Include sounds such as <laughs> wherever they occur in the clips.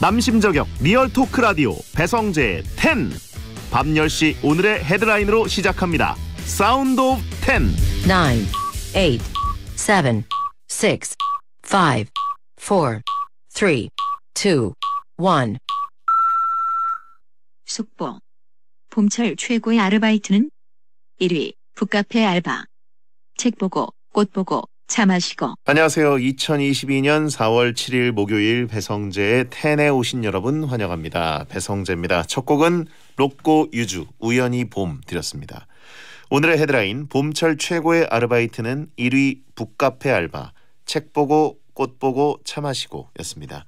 남심저격 리얼토크 라디오 배성재 10 밤 10시 오늘의 헤드라인으로 시작합니다. 사운드 오브 10 9 8 7 6 5 4 3 2 1 속보 봄철 최고의 아르바이트는 1위 북카페 알바 책 보고 꽃 보고 차 마시고. 안녕하세요. 2022년 4월 7일 목요일 배성재의 텐에 오신 여러분 환영합니다. 배성재입니다. 첫 곡은 로꼬 유주 우연히 봄 드렸습니다. 오늘의 헤드라인 봄철 최고의 아르바이트는 1위 북카페 알바 책 보고 꽃 보고 차 마시고 였습니다.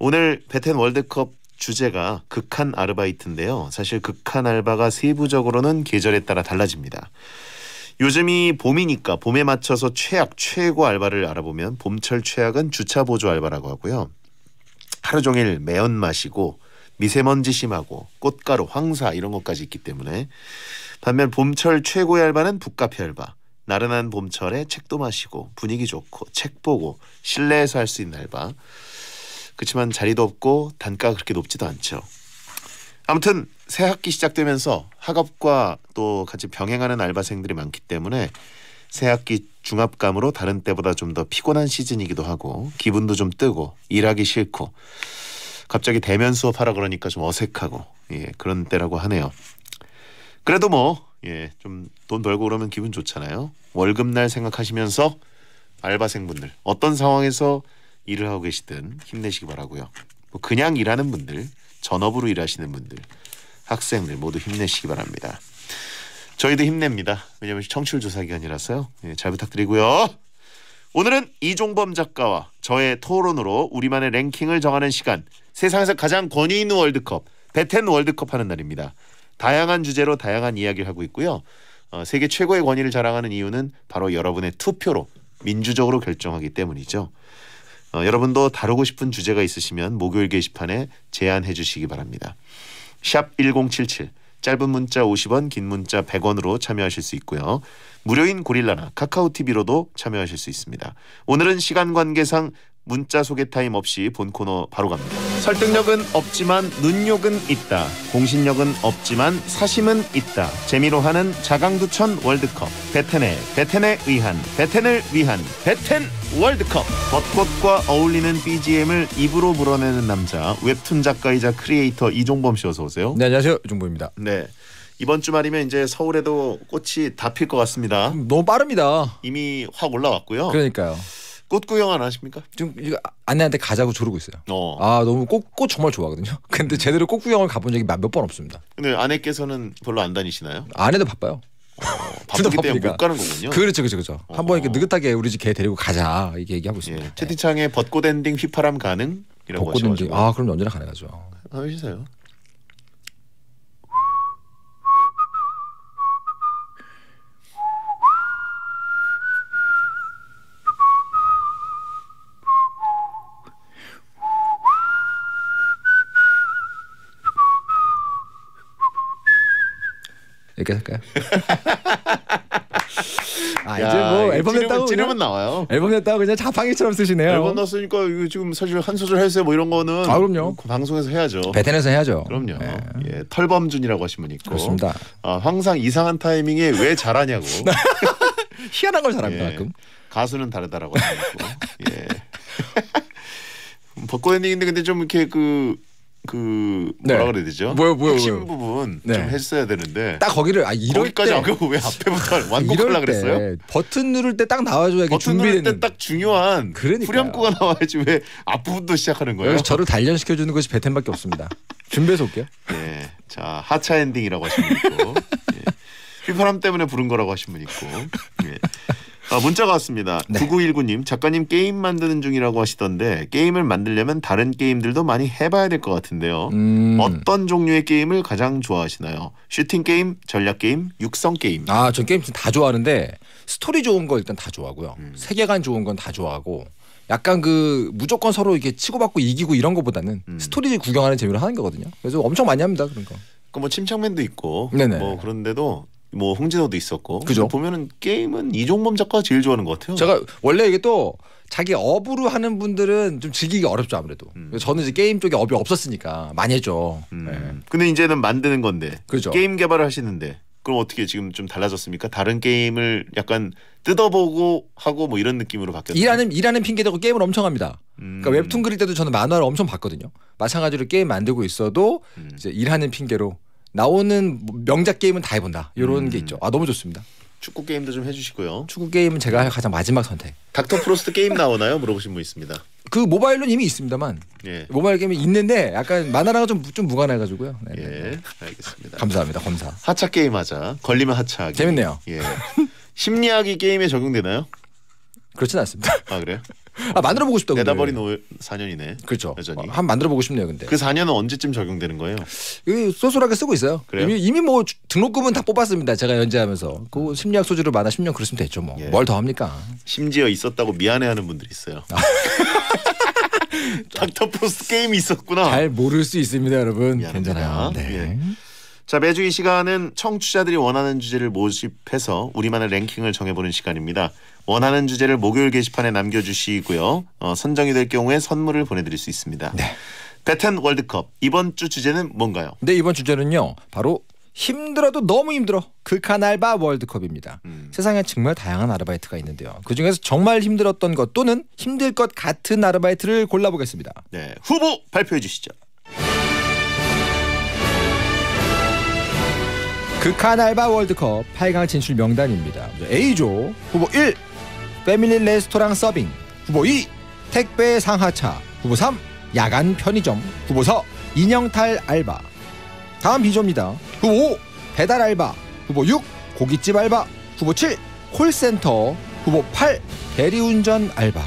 오늘 베텐 월드컵 주제가 극한 아르바이트인데요. 사실 극한 알바가 세부적으로는 계절에 따라 달라집니다. 요즘이 봄이니까 봄에 맞춰서 최악, 최고 알바를 알아보면 봄철 최악은 주차 보조 알바라고 하고요. 하루 종일 매연마시고 미세먼지 심하고 꽃가루, 황사 이런 것까지 있기 때문에 반면 봄철 최고의 알바는 북카페 알바. 나른한 봄철에 책도 마시고 분위기 좋고 책 보고 실내에서 할 수 있는 알바. 그렇지만 자리도 없고 단가가 그렇게 높지도 않죠. 아무튼 새 학기 시작되면서 학업과 또 같이 병행하는 알바생들이 많기 때문에 새 학기 중압감으로 다른 때보다 좀 더 피곤한 시즌이기도 하고 기분도 좀 뜨고 일하기 싫고 갑자기 대면 수업하라 그러니까 좀 어색하고 예 그런 때라고 하네요. 그래도 뭐 예 좀 돈 벌고 그러면 기분 좋잖아요. 월급날 생각하시면서 알바생분들 어떤 상황에서 일을 하고 계시든 힘내시기 바라고요. 뭐 그냥 일하는 분들 전업으로 일하시는 분들 학생들 모두 힘내시기 바랍니다. 저희도 힘냅니다. 왜냐하면 청취율 조사 기간이라서요. 예, 잘 부탁드리고요. 오늘은 이종범 작가와 저의 토론으로 우리만의 랭킹을 정하는 시간. 세상에서 가장 권위 있는 월드컵, 베텐 월드컵 하는 날입니다. 다양한 주제로 다양한 이야기를 하고 있고요. 어, 세계 최고의 권위를 자랑하는 이유는 바로 여러분의 투표로 민주적으로 결정하기 때문이죠. 어, 여러분도 다루고 싶은 주제가 있으시면 목요일 게시판에 제안해 주시기 바랍니다. 샵1077 짧은 문자 50원 긴 문자 100원으로 참여하실 수 있고요. 무료인 고릴라나 카카오TV로도 참여하실 수 있습니다. 오늘은 시간 관계상 문자 소개 타임 없이 본 코너 바로 갑니다. 설득력은 없지만 눈욕은 있다. 공신력은 없지만 사심은 있다. 재미로 하는 자강두천 월드컵. 베텐에 베텐에 의한 베텐을 위한 베텐 월드컵. 벚꽃과 어울리는 BGM을 입으로 불어내는 남자 웹툰 작가이자 크리에이터 이종범 씨 어서 오세요. 네 안녕하세요 이종범입니다. 네. 이번 주말이면 이제 서울에도 꽃이 다 필 것 같습니다. 너무 빠릅니다. 이미 확 올라왔고요. 그러니까요. 꽃구경 안 하십니까? 지금 아내한테 가자고 조르고 있어요. 어. 아 너무 꽃, 꽃 정말 좋아하거든요. <laughs> 근데 제대로 꽃구경을 가본 적이 몇 번 없습니다. 근데 아내께서는 별로 안 다니시나요? 아내도 바빠요. 어, 바쁘기 <laughs> 때못 가는 거군요. 그렇죠, 그렇죠, 그렇죠. 어. 한번 이렇게 느긋하게 우리 집 개 데리고 가자 이렇게 얘기하고 예, 있습니다. 예. 채팅창에 벚꽃 엔딩 휘파람 가능 벚꽃 엔딩. 아 그럼 언제나 가능하죠. 하시세요. 아, 이렇게 할까요? <laughs> 아 야, 이제 뭐 앨범 냈다고 찌르 나와요. 앨범 냈다고 그냥 자판기처럼 쓰시네요. 앨범 났으니까 이거 지금 사실 한 소절 해서뭐 이런 거는 아 그럼요. 그 방송에서 해야죠. 베텐에서 해야죠. 그럼요. 네. 예, 털범준이라고 하신 분 있고 그렇습니다. 아, 항상 이상한 타이밍에 왜 잘하냐고 <laughs> 네. 희한한 걸 잘합니다. 예. 가끔 가수는 다르다라고 하고 시 예. <laughs> 음, 벚꽃 엔딩인데 근데 좀 이렇게 그그 네. 뭐라 네. 그래야 되죠? 뭐요, 뭐요, 핵심 뭐요. 부분 네. 좀 했어야 되는데 딱 거기를 아 이럴 거기까지 안고왜 앞에부터 <laughs> 완곡하려 그랬어요? 버튼 누를 때 딱 나와줘야 버튼 누를 때 딱 중요한 그러니까요. 후렴구가 나와야지 왜 앞부분도 시작하는 거예요? 저를 단련시켜 주는 것이 베텐밖에 없습니다. 준비해서 올게요. 네, 자 하차 엔딩이라고 하시면 있고 예. 휘파람 때문에 부른 거라고 하신 분 있고 예. 아, 문자가 왔습니다. 네. 9919님 작가님 게임 만드는 중이라고 하시던데 게임을 만들려면 다른 게임들도 많이 해봐야 될 것 같은데요. 음. 어떤 종류의 게임을 가장 좋아하시나요? 슈팅 게임, 전략 게임, 육성 게임. 아, 저 게임 다 좋아하는데 스토리 좋은 거 일단 다 좋아하고요. 음. 세계관 좋은 건 다 좋아하고 약간 그 무조건 서로 이게 치고받고 이기고 이런 거보다는 음. 스토리 구경하는 재미로 하는 거거든요. 그래서 엄청 많이 합니다 그런 거. 그뭐 침착맨도 있고 네네. 뭐 그런데도 뭐 홍진호도 있었고 그죠? 보면은 게임은 이종범 작가가 제일 좋아하는 것 같아요. 제가 원래 이게 또 자기 업으로 하는 분들은 좀 즐기기 어렵죠 아무래도. 음. 저는 이제 게임 쪽에 업이 없었으니까 많이 했죠. 음. 네. 근데 이제는 만드는 건데 그죠. 게임 개발을 하시는데 그럼 어떻게 지금 좀 달라졌습니까? 다른 게임을 약간 뜯어보고 하고 뭐 이런 느낌으로 바뀌었어요. 일하는 일하는 핑계 대고 게임을 엄청 합니다. 음. 그러니까 웹툰 그릴 때도 저는 만화를 엄청 봤거든요. 마찬가지로 게임 만들고 있어도 음. 이제 일하는 핑계로 나오는 명작 게임은 다 해본다. 이런 음. 게 있죠. 아 너무 좋습니다. 축구 게임도 좀 해주시고요. 축구 게임은 제가 가장 마지막 선택. 닥터 프로스트 게임 나오나요? 물어보신 분 있습니다. 그모바일로 이미 있습니다만 예. 모바일 게임이 있는데 약간 만화랑 좀, 좀 무관해가지고요. 네, 예, 알겠습니다. 감사합니다, 검사. 하차 게임 하자. 걸리면 하차. 재밌네요. 예. 심리학이 게임에 적용되나요? 그렇진 않습니다. 아 그래요? 아 만들어 보고 싶다. 내다 버린 4년이네. 그렇죠. 여전히. 한 만들어 보고 싶네요, 근데. 그 4년은 언제쯤 적용되는 거예요? 이 그 소소하게 쓰고 있어요. 그래요? 이미 이미 뭐 등록금은 다 뽑았습니다. 제가 연재하면서 그 음. 심리학 소재로 만화 10년 그랬으면 됐죠 뭐. 예. 뭘더 합니까? 심지어 있었다고 미안해하는 분들이 있어요. 아. <laughs> 닥터 프로스 게임이 있었구나. 잘 모를 수 있습니다, 여러분. 괜찮아요. 네. 예. 자 매주 이 시간은 청취자들이 원하는 주제를 모집해서 우리만의 랭킹을 정해보는 시간입니다. 원하는 주제를 목요일 게시판에 남겨주시고요. 어, 선정이 될 경우에 선물을 보내드릴 수 있습니다. 네. 배텐 월드컵 이번 주 주제는 뭔가요? 네 이번 주제는요 바로 힘들어도 너무 힘들어 극한 그 알바 월드컵입니다. 음. 세상에 정말 다양한 아르바이트가 있는데요. 그 중에서 정말 힘들었던 것 또는 힘들 것 같은 아르바이트를 골라보겠습니다. 네 후보 발표해 주시죠. 극한 그 알바 월드컵 8강 진출 명단입니다. A조 후보 1 패밀리 레스토랑 서빙 후보 2 택배 상하차 후보 3 야간 편의점 후보 4 인형탈 알바 다음 비조입니다 후보 5 배달 알바 후보 6 고깃집 알바 후보 7 콜센터 후보 8 대리운전 알바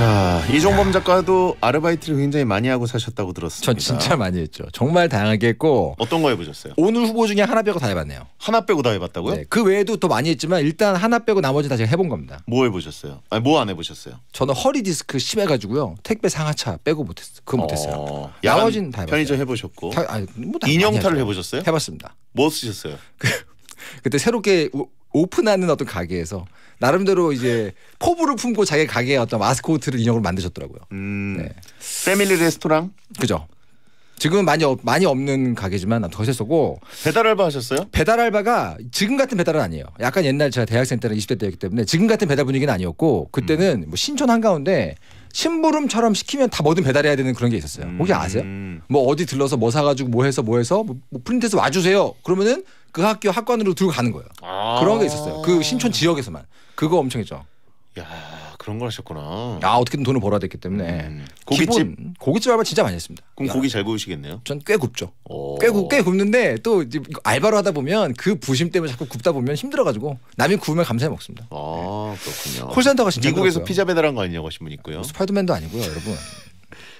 자 이종범 작가도 아르바이트를 굉장히 많이 하고 사셨다고 들었습니다. 전 진짜 많이 했죠. 정말 다양하게 했고 어떤 거 해보셨어요? 오늘 후보 중에 하나 빼고 다 해봤네요. 하나 빼고 다 해봤다고요? 네, 그 외에도 더 많이 했지만 일단 하나 빼고 나머지 다 제가 해본 겁니다. 뭐 해보셨어요? 아니 뭐 안 해보셨어요? 저는 허리 디스크 심해가지고요. 택배 상하차 빼고 못했어요. 그거 못했어요. 어, 나머진 다 편의점 해보셨고 뭐 다, 아니, 뭐다 인형탈을 해보셨어요? 해봤습니다. 뭐 쓰셨어요? 그, <laughs> 그때 새롭게 오, 오픈하는 어떤 가게에서 나름대로 이제 포부를 품고 자기 가게에 어떤 마스코트를 인형으로 만드셨더라고요. 음. 네. 패밀리 레스토랑? 그죠. 지금은 많이 많이 없는 가게지만 더 했었고 배달 알바 하셨어요? 배달 알바가 지금 같은 배달은 아니에요. 약간 옛날 제가 대학생 때는 20대 때였기 때문에 지금 같은 배달 분위기는 아니었고 그때는 음. 뭐 신촌 한가운데 심부름처럼 시키면 다 뭐든 배달해야 되는 그런 게 있었어요. 음. 혹시 아세요? 뭐 어디 들러서 뭐 사가지고 뭐 해서 뭐 해서 뭐, 뭐 프린트해서 와주세요. 그러면은 그 학교 학관으로 들고 가는 거예요. 아~ 그런 게 있었어요. 그 신촌 지역에서만 그거 엄청 했죠. 야. 그런 걸 하셨구나. 아 어떻게든 돈을 벌어야 됐기 때문에 음. 고깃집 고깃집 알바 진짜 많이 했습니다. 그럼 고기 잘 구우시겠네요? 전 꽤 굽죠. 오. 꽤, 굽, 꽤 굽는데 또 알바로 하다 보면 그 부심 때문에 자꾸 굽다 보면 힘들어가지고 남이 구우면 감사히 먹습니다. 아 그렇군요. 콜센터가 진짜 미국에서 피자 배달한 거 아니냐고 하신 분 있고요. 스파이더맨도 아니고요, 여러분.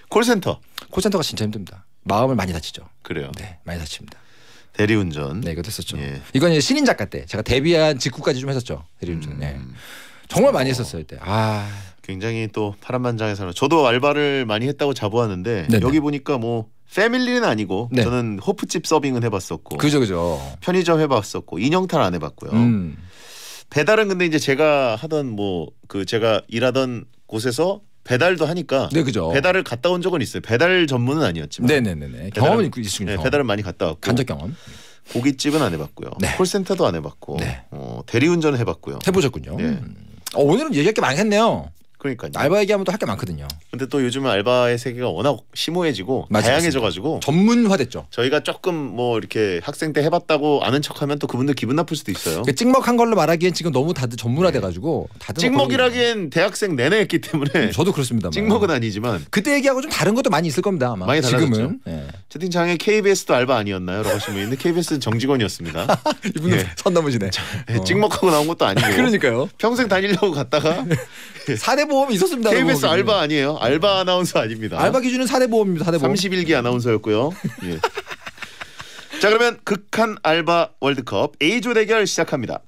콜센터. 콜센터가 진짜 힘듭니다. 마음을 많이 다치죠. 그래요. 네, 많이 다칩니다. 대리운전. 네, 이거 했었죠. 예. 이건 신인 작가 때 제가 데뷔한 직후까지 좀 했었죠. 대리운전. 음. 네. 정말 많이 했었어요 이때. 아 굉장히 또 파란만장에서는 저도 알바를 많이 했다고 자부하는데 네네. 여기 보니까 뭐 패밀리는 아니고 네. 저는 호프집 서빙은 해봤었고 그죠 그죠 편의점 해봤었고 인형탈 안 해봤고요. 음. 배달은 근데 이제 제가 하던 뭐 그 제가 일하던 곳에서 배달도 하니까 네, 그죠. 배달을 갔다 온 적은 있어요. 배달 전문은 아니었지만 네네네 경험은 있으니까 네, 배달은 많이 갔다 왔고 간접 경험. 고깃집은 안 해봤고요. 네. 콜센터도 안 해봤고 네. 어, 대리운전은 해봤고요. 해보셨군요. 네. 음. 어, 오늘은 얘기할 게 많겠네요. 그러니까요. 알바 얘기하면 또 할 게 많거든요. 근데 또 요즘은 알바의 세계가 워낙 심오해지고 맞아, 다양해져가지고 전문화됐죠. 저희가 조금 뭐 이렇게 학생 때 해봤다고 아는 척하면 또 그분들 기분 나쁠 수도 있어요. 그 찍먹한 걸로 말하기엔 지금 너무 다들 전문화돼가지고 다들 뭐 찍먹이라기엔 대학생 내내 했기 때문에 음, 저도 그렇습니다. 찍먹은 아니지만 그때 얘기하고 좀 다른 것도 많이 있을 겁니다. 아마. 많이 달라졌죠. 지금은 네. 채팅창에 KBS도 알바 아니었나요?라고 하시면 있는데 KBS는 정직원이었습니다. <laughs> 이분은 예. 선 넘으시네. 예, 찍먹하고 나온 것도 아니고 <laughs> 그러니까요. 평생 다니려고 갔다가 <laughs> 사대 보험이 있었습니다. KBS 보험 알바 아니에요. 알바 네. 아나운서 아닙니다. 알바 기준은 사대 보험입니다. 사대 보험. 31기 아나운서였고요. 예. 자 그러면 극한 알바 월드컵 A조 대결 시작합니다.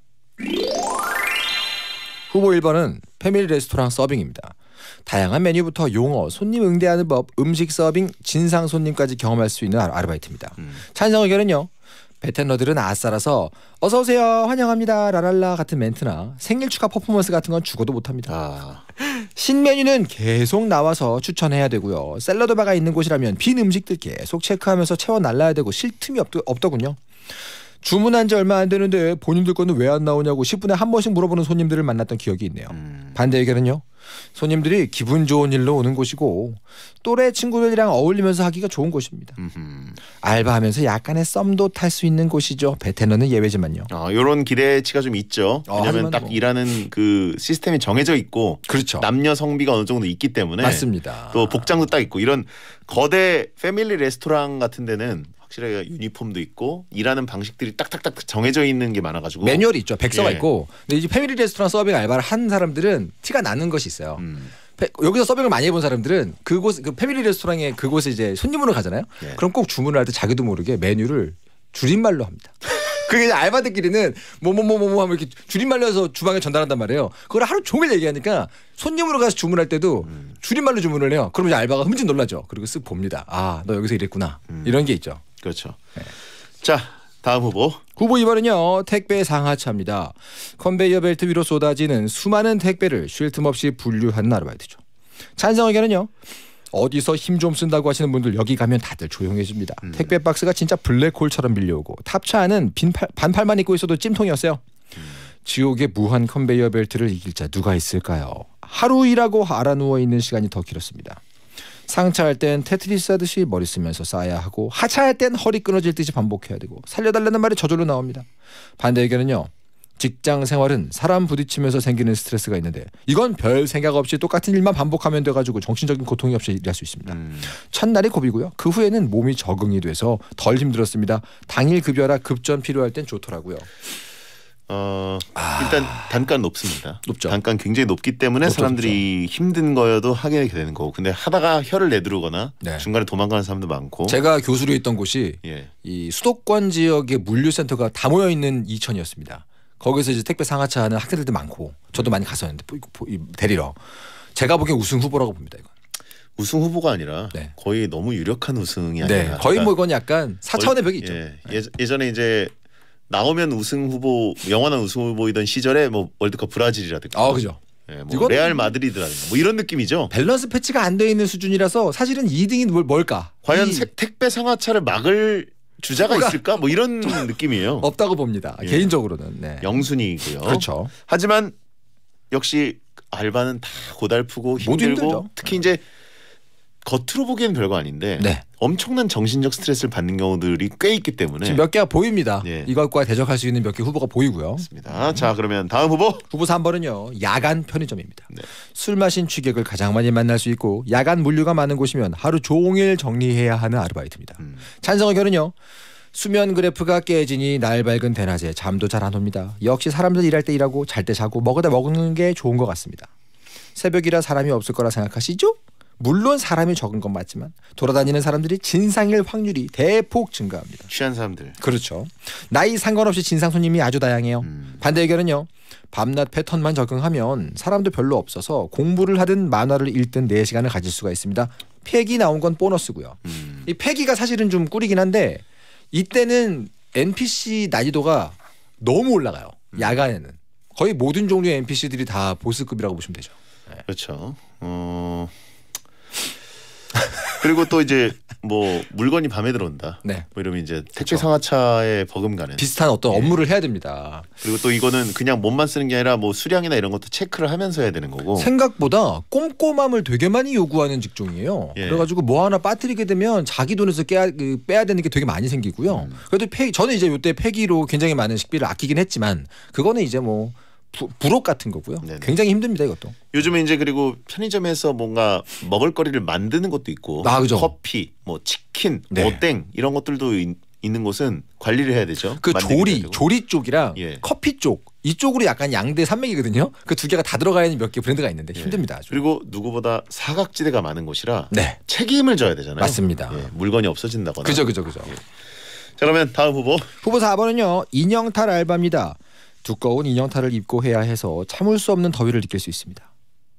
후보 1번은 패밀리 레스토랑 서빙입니다. 다양한 메뉴부터 용어, 손님 응대하는 법, 음식 서빙, 진상 손님까지 경험할 수 있는 아르바이트입니다. 음. 찬성 의견은요. 베테러들은 아싸라서 어서 오세요 환영합니다 라랄라 같은 멘트나 생일 축하 퍼포먼스 같은 건 죽어도 못합니다. 아. 신메뉴는 계속 나와서 추천해야 되고요. 샐러드바가 있는 곳이라면 빈 음식들 계속 체크하면서 채워 날라야 되고 쉴 틈이 없, 없더군요. 주문한 지 얼마 안 되는데 본인들 거는 왜 안 나오냐고 10분에 한 번씩 물어보는 손님들을 만났던 기억이 있네요. 음. 반대 의견은요. 손님들이 기분 좋은 일로 오는 곳이고 또래 친구들이랑 어울리면서 하기가 좋은 곳입니다. 음흠. 알바하면서 약간의 썸도 탈 수 있는 곳이죠. 베테너는 예외지만요. 아, 요런 기대치가 좀 있죠. 어, 왜냐면 딱 뭐. 일하는 그 시스템이 정해져 있고 그렇죠. 남녀 성비가 어느 정도 있기 때문에 맞습니다. 또 복장도 딱 있고 이런 거대 패밀리 레스토랑 같은 데는 확실하게 유니폼도 있고 일하는 방식들이 딱딱딱 정해져 있는 게 많아가지고 매뉴얼이 있죠. 백서가 예. 있고 근데 이제 패밀리 레스토랑 서빙 알바를 한 사람들은 티가 나는 것이 있어요. 음. 여기서 서빙을 많이 해본 사람들은 그곳 그 패밀리 레스토랑에 그곳에 이제 손님으로 가잖아요. 예. 그럼 꼭 주문을 할 때 자기도 모르게 메뉴를 줄임말로 합니다. <laughs> 그게 알바들끼리는 뭐 뭐 뭐 뭐 뭐 하면 이렇게 줄임말로 해서 주방에 전달한단 말이에요. 그걸 하루 종일 얘기하니까 손님으로 가서 주문할 때도 음. 줄임말로 주문을 해요. 그러면 이제 알바가 흠칫 놀라죠. 그리고 쓱 봅니다. 아, 너 여기서 이랬구나. 음. 이런 게 있죠. 그렇죠. 네. 자, 다음 후보. 후보 2번은요. 택배 상하차입니다. 컨베이어 벨트 위로 쏟아지는 수많은 택배를 쉴 틈 없이 분류하는 아르바이트죠. 찬성 의견은요. 어디서 힘 좀 쓴다고 하시는 분들 여기 가면 다들 조용해집니다. 음. 택배 박스가 진짜 블랙홀처럼 밀려오고 탑차는 빈팔, 반팔만 입고 있어도 찜통이었어요. 음. 지옥의 무한 컨베이어 벨트를 이길 자 누가 있을까요? 하루 일하고 알아 누워 있는 시간이 더 길었습니다. 상처할땐 테트리스 하듯이 머리 쓰면서 쌓아야 하고 하차할 땐 허리 끊어질 듯이 반복해야 되고 살려달라는 말이 저절로 나옵니다. 반대 의견은요. 직장 생활은 사람 부딪히면서 생기는 스트레스가 있는데 이건 별 생각 없이 똑같은 일만 반복하면 돼가지고 정신적인 고통이 없이 일할 수 있습니다. 음. 첫날이 고비고요. 그 후에는 몸이 적응이 돼서 덜 힘들었습니다. 당일 급여라 급전 필요할 땐 좋더라고요. 어 아. 일단 단가는 높습니다. 높죠. 단가 굉장히 높기 때문에 높죠, 사람들이 높죠. 힘든 거여도 하게 되는 거고 근데 하다가 혀를 내두르거나 네. 중간에 도망가는 사람도 많고 제가 교수로 있던 곳이 예. 이 수도권 지역의 물류센터가 다 모여 있는 이천이었습니다. 거기서 이제 택배 상하차 하는 학생들도 많고 저도 많이 갔었는데 데리러 제가 보기엔 우승 후보라고 봅니다 이건. 우승 후보가 아니라 네. 거의 너무 유력한 우승이 네, 아니라 네. 거의 뭐 이건 약간 사차원의 벽이 있죠. 예. 네. 예전에 이제 나오면 우승 후보 영원한 우승 후보이던 시절에 뭐 월드컵 브라질이라든가 아 그죠. 예, 뭐 레알 마드리드라든가 뭐 이런 느낌이죠. 밸런스 패치가 안돼 있는 수준이라서 사실은 2등이 뭘, 까 과연 이- 택배 상하차를 막을 주자가 있을까? 뭐 이런 느낌이에요. 없다고 봅니다. 예. 개인적으로는. 네. 영순이고요. 그렇죠. 하지만 역시 알바는 다 고달프고 힘들고 특히 이제 네. 겉으로 보기엔 별거 아닌데 네. 엄청난 정신적 스트레스를 받는 경우들이 꽤 있기 때문에 지금 몇 개가 보입니다. 예. 이것과 대적할 수 있는 몇 개 후보가 보이고요. 맞습니다. 음. 자 그러면 다음 후보 후보 3번은요 야간 편의점입니다. 네. 술 마신 취객을 가장 많이 만날 수 있고 야간 물류가 많은 곳이면 하루 종일 정리해야 하는 아르바이트입니다. 음. 찬성 의견은요. 수면 그래프가 깨지니 날 밝은 대낮에 잠도 잘 안 옵니다. 역시 사람들 일할 때 일하고 잘 때 자고 먹으다 먹는 게 좋은 것 같습니다. 새벽이라 사람이 없을 거라 생각하시죠? 물론 사람이 적은 건 맞지만 돌아다니는 사람들이 진상일 확률이 대폭 증가합니다. 취한 사람들. 그렇죠. 나이 상관없이 진상 손님이 아주 다양해요. 음. 반대 의견은요. 밤낮 패턴만 적응하면 사람도 별로 없어서 공부를 하든 만화를 읽든 4시간을 가질 수가 있습니다. 패기 나온 건 보너스고요. 음. 이패기가 사실은 좀 꿀이긴 한데 이때는 NPC 난이도가 너무 올라가요. 음. 야간에는. 거의 모든 종류의 NPC들이 다 보스급이라고 보시면 되죠. 네. 그렇죠. 어... 그리고 또 이제 뭐 물건이 밤에 들어온다. 네. 뭐 이러면 이제 택배 상하차에 버금가는 비슷한 어떤 예. 업무를 해야 됩니다. 그리고 또 이거는 그냥 몸만 쓰는 게 아니라 뭐 수량이나 이런 것도 체크를 하면서 해야 되는 거고. 생각보다 꼼꼼함을 되게 많이 요구하는 직종이에요. 예. 그래가지고 뭐 하나 빠뜨리게 되면 자기 돈에서 깨야, 그, 빼야 되는 게 되게 많이 생기고요. 음. 그래도 폐 저는 이제 요때 폐기로 굉장히 많은 식비를 아끼긴 했지만 그거는 이제 뭐 부, 록 같은 거고요. 네네. 굉장히 힘듭니다 이것도. 요즘에 이제 그리고 편의점에서 뭔가 먹을거리를 만드는 것도 있고 아, 커피, 뭐 치킨, 네. 오땡 이런 것들도 이, 있는 곳은 관리를 해야 되죠. 그 조리, 조리 쪽이랑 예. 커피 쪽 이쪽으로 약간 양대 산맥이거든요. 그 두 개가 다 들어가 있는 몇 개 브랜드가 있는데 예. 힘듭니다. 아주. 그리고 누구보다 사각지대가 많은 곳이라 네. 책임을 져야 되잖아요. 맞습니다. 예, 물건이 없어진다거나. 그죠, 그죠, 그죠. 예. 자 그러면 다음 후보. 후보 4번은요. 인형탈 알바입니다. 두꺼운 인형탈을 입고 해야 해서 참을 수 없는 더위를 느낄 수 있습니다.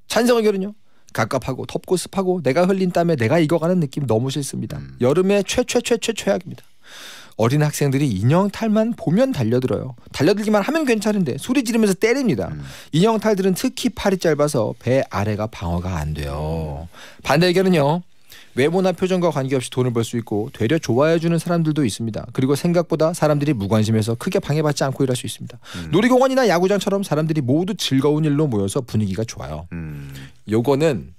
찬성 의견은요. 갑갑하고 덥고 습하고 내가 흘린 땀에 내가 익어가는 느낌 너무 싫습니다. 음. 여름에 최최최최 최악입니다. 어린 학생들이 인형탈만 보면 달려들어요. 달려들기만 하면 괜찮은데 소리 지르면서 때립니다. 음. 인형탈들은 특히 팔이 짧아서 배 아래가 방어가 안 돼요. 반대 의견은요. 외모나 표정과 관계없이 돈을 벌 수 있고 되려 좋아해주는 사람들도 있습니다. 그리고 생각보다 사람들이 무관심해서 크게 방해받지 않고 일할 수 있습니다. 음. 놀이공원이나 야구장처럼 사람들이 모두 즐거운 일로 모여서 분위기가 좋아요. 음. 요거는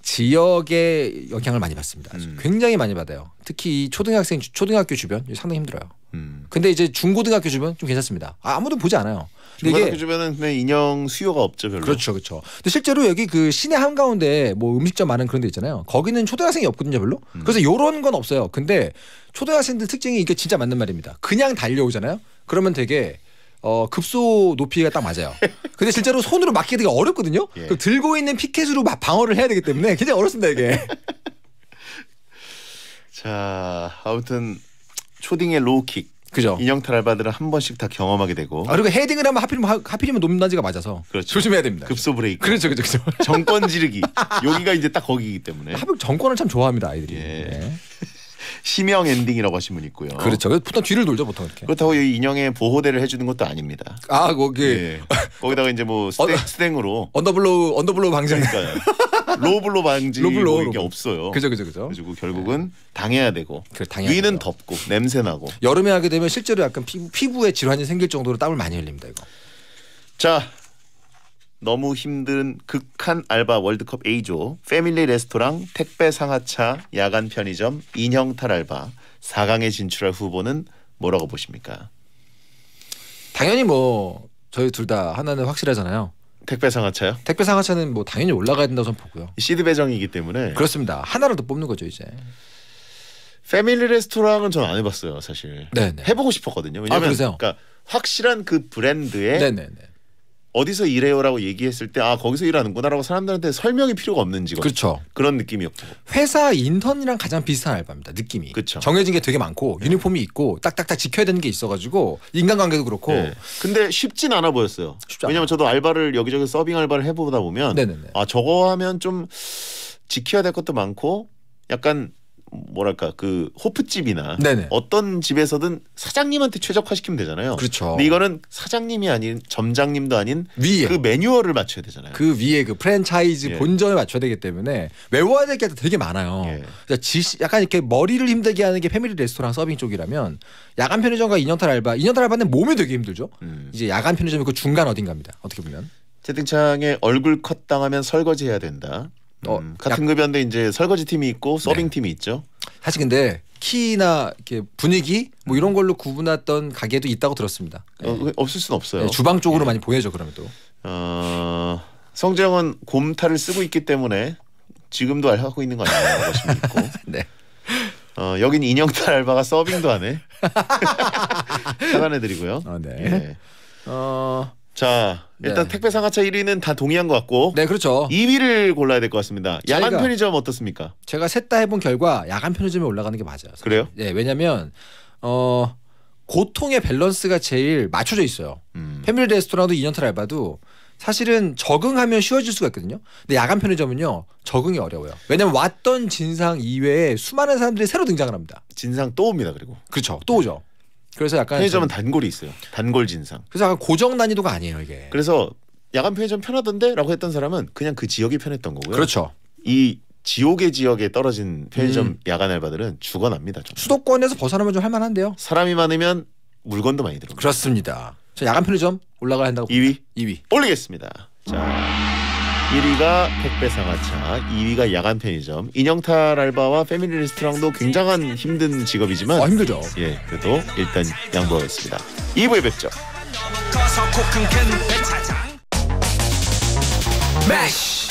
지역에 영향을 많이 받습니다. 음. 굉장히 많이 받아요. 특히 초등학생 초등학교 주변 상당히 힘들어요. 음. 근데 이제 중고등학교 주변 좀 괜찮습니다. 아, 아무도 보지 않아요. 이게 주변은 그냥 인형 수요가 없죠 별로. 그렇죠, 그렇죠. 근데 실제로 여기 그 시내 한 가운데 뭐 음식점 많은 그런 데 있잖아요. 거기는 초등학생이 없거든요 별로. 음. 그래서 요런 건 없어요. 근데 초등학생들 특징이 이게 진짜 맞는 말입니다. 그냥 달려오잖아요. 그러면 되게 어, 급소 높이가 딱 맞아요. 근데 실제로 손으로 막기 되게 어렵거든요. <laughs> 예. 그 들고 있는 피켓으로 막 방어를 해야 되기 때문에 굉장히 어렵습니다 이게. <laughs> 자 아무튼 초딩의 로우킥 그죠. 인형 탈바들은 한 번씩 다 경험하게 되고. 아, 그리고 헤딩을 하면 하필이면 하, 필이면 높낮이가 맞아서 그렇죠. 조심해야 됩니다. 급소 브레이크. 그렇죠, 그렇죠, 그렇죠. <laughs> 정권 지르기. 여기가 이제 딱 거기이기 때문에. 하필 정권을 참 좋아합니다 아이들이. 예. 예. 심형 엔딩이라고 하신 분 있고요. 그렇죠. 보통 뒤를 돌죠 보통 이렇게. 그렇다고 이 인형의 보호대를 해주는 것도 아닙니다. 아 거기 예. 거기다가 이제 뭐 스탱, <laughs> 어, 으로 언더블로우 언더블로우 방지. 그러니까 <laughs> 로블로 아, 방지 로블로, 뭐 이게 없어요. 그죠 그죠 그죠. 그리고 결국은 네. 당해야 되고 당해야 위는 돼요. 덥고 냄새 나고 여름에 하게 되면 실제로 약간 피부, 피부에 질환이 생길 정도로 땀을 많이 흘립니다 이거. 자 너무 힘든 극한 알바 월드컵 A조 패밀리 레스토랑 택배 상하차 야간 편의점 인형탈 알바 4강에 진출할 후보는 뭐라고 보십니까? 당연히 뭐 저희 둘 다 하나는 확실하잖아요. 택배 상하차요? 택배 상하차는 뭐 당연히 올라가야 된다고 저는 보고요. 시드 배정이기 때문에 그렇습니다. 하나를 더 뽑는 거죠 이제. 패밀리 레스토랑은 전 안 해봤어요 사실. 네네. 해보고 싶었거든요. 왜냐면 아, 그러니까 확실한 그 브랜드의 네네네. 어디서 일해요라고 얘기했을 때 아 거기서 일하는구나라고 사람들한테 설명이 필요가 없는지 그렇죠 그런 느낌이었고 회사 인턴이랑 가장 비슷한 알바입니다 느낌이 그렇죠 정해진 게 되게 많고 네. 유니폼이 있고 딱딱딱 지켜야 되는 게 있어가지고 인간관계도 그렇고 네. 근데 쉽진 않아 보였어요 쉽지 왜냐면 저도 알바를 여기저기 서빙 알바를 해보다 보면 네네네. 아 저거 하면 좀 지켜야 될 것도 많고 약간 뭐랄까 그 호프집이나 네네. 어떤 집에서든 사장님한테 최적화시키면 되잖아요. 그렇죠. 근데 이거는 사장님이 아닌 점장님도 아닌 위에. 그 매뉴얼을 맞춰야 되잖아요. 그 위에 그 프랜차이즈 예. 본전을 맞춰야 되기 때문에 외워야 될 게 되게 많아요. 예. 약간 이렇게 머리를 힘들게 하는 게 패밀리 레스토랑 서빙 쪽이라면 야간 편의점과 2년탈 알바, 2년탈 알바는 몸이 되게 힘들죠. 음. 이제 야간 편의점이 그 중간 어딘가입니다. 어떻게 보면. 채팅창에 얼굴 컷 당하면 설거지 해야 된다. 어, 음, 같은 급여인데 이제 설거지 팀이 있고 서빙 네. 팀이 있죠. 사실 근데 키나 이렇게 분위기 뭐 이런 걸로 구분했던 가게도 있다고 들었습니다. 어, 네. 그 없을 순 없어요. 네, 주방 쪽으로 예. 많이 보여져 그러면 또. 어, 성재형은 곰탈을 쓰고 있기 때문에 지금도 하고 있는 거 아니냐고 보고 <laughs> 네. 어, 여긴 인형탈 알바가 서빙도 하네. <laughs> <laughs> 사과해드리고요. 어, 네. 예. 어. 자 일단 네. 택배 상하차 1위는 다 동의한 것 같고 네, 그렇죠. 2위를 골라야 될 것 같습니다. 야간 저가 편의점 어떻습니까? 제가 셋 다 해본 결과 야간 편의점에 올라가는 게 맞아요. 사실. 그래요? 네, 왜냐면 어 고통의 밸런스가 제일 맞춰져 있어요. 음. 패밀리 레스토랑도 2년차 알바도 사실은 적응하면 쉬워질 수가 있거든요. 근데 야간 편의점은요 적응이 어려워요. 왜냐면 왔던 진상 이외에 수많은 사람들이 새로 등장을 합니다. 진상 또 옵니다. 그리고 그렇죠. 또 오죠. 그래서 약간 편의점은 단골이 있어요. 단골 진상. 그래서 약간 고정 난이도가 아니에요 이게. 그래서 야간 편의점 편하던데라고 했던 사람은 그냥 그 지역이 편했던 거고요. 그렇죠. 이 지옥의 지역에 떨어진 편의점 음. 야간 알바들은 죽어납니다. 정말. 수도권에서 벗어나면 좀 할만한데요. 사람이 많으면 물건도 많이 들어. 그렇습니다. 저 야간 편의점 올라가야 한다고. 2위. 2위. 올리겠습니다. 자. 1위가 택배상하차, 2위가 야간 편의점, 인형탈 알바와 패밀리 레스토랑도 굉장한 힘든 직업이지만 아 힘들죠. 예, 그래도 일단 양보하겠습니다. 2부에 뵙죠. 매쉬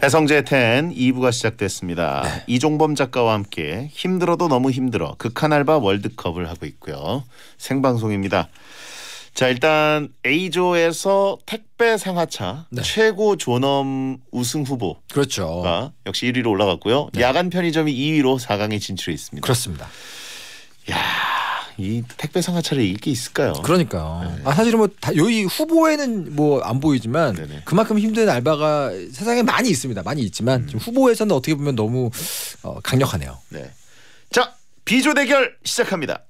배성재 텐 2부가 시작됐습니다. 네. 이종범 작가와 함께 힘들어도 너무 힘들어 극한 알바 월드컵을 하고 있고요. 생방송입니다. 자 일단 A조에서 택배 상하차 네. 최고 존엄 우승 후보 그렇죠. 역시 1위로 올라갔고요. 네. 야간 편의점이 2위로 4강에 진출했습니다. 그렇습니다. 야이 택배 상하차를 이길 게 있을까요? 그러니까요. 네. 아, 사실은 뭐요이 후보에는 뭐 안 보이지만 네네. 그만큼 힘든 알바가 세상에 많이 있습니다. 많이 있지만 음. 후보에서는 어떻게 보면 너무 어, 강력하네요. 네. 자 비조 대결 시작합니다.